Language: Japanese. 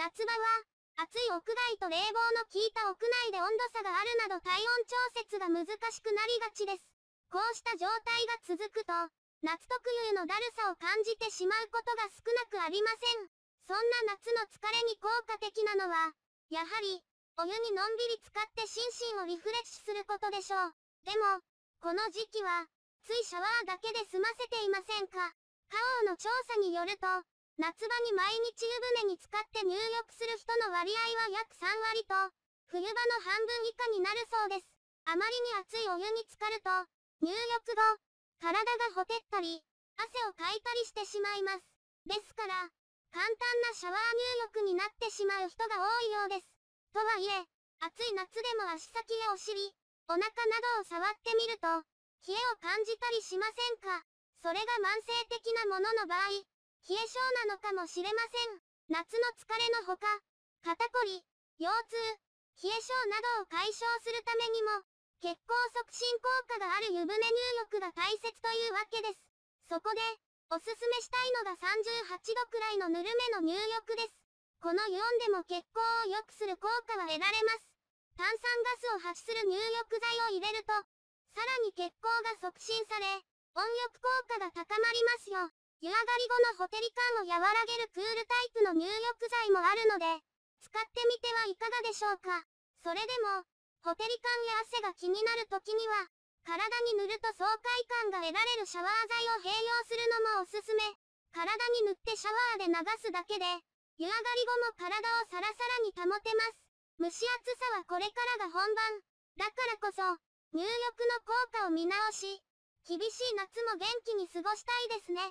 夏場は、暑い屋外と冷房の効いた屋内で温度差があるなど体温調節が難しくなりがちです。こうした状態が続くと、夏特有のだるさを感じてしまうことが少なくありません。そんな夏の疲れに効果的なのは、やはり、お湯にのんびり使って心身をリフレッシュすることでしょう。でも、この時期は、ついシャワーだけで済ませていませんか。花王の調査によると、夏場に毎日湯船に浸かって入浴する人の割合は約3割と、冬場の半分以下になるそうです。あまりに熱いお湯に浸かると、入浴後、体がほてったり、汗をかいたりしてしまいます。ですから、簡単なシャワー入浴になってしまう人が多いようです。とはいえ、暑い夏でも足先やお尻、お腹などを触ってみると、冷えを感じたりしませんかそれが慢性的なものの場合、冷え性なのかもしれません。夏の疲れのほか、肩こり、腰痛、冷え性などを解消するためにも、血行促進効果がある湯船入浴が大切というわけです。そこで、おすすめしたいのが38度くらいのぬるめの入浴です。この4でも血行を良くする効果は得られます。炭酸ガスを発する入浴剤を入れると、さらに血行が促進され、温浴効果が高まりますよ。湯上がり後のホテリ感を和らげるクールタイプの入浴剤もあるので、使ってみてはいかがでしょうか。それでも、ホテリ感や汗が気になる時には、体に塗ると爽快感が得られるシャワー剤を併用するのもおすすめ。体に塗ってシャワーで流すだけで、湯上がり後も体をサラサラに保てます。蒸し暑さはこれからが本番。だからこそ、入浴の効果を見直し、厳しい夏も元気に過ごしたいですね。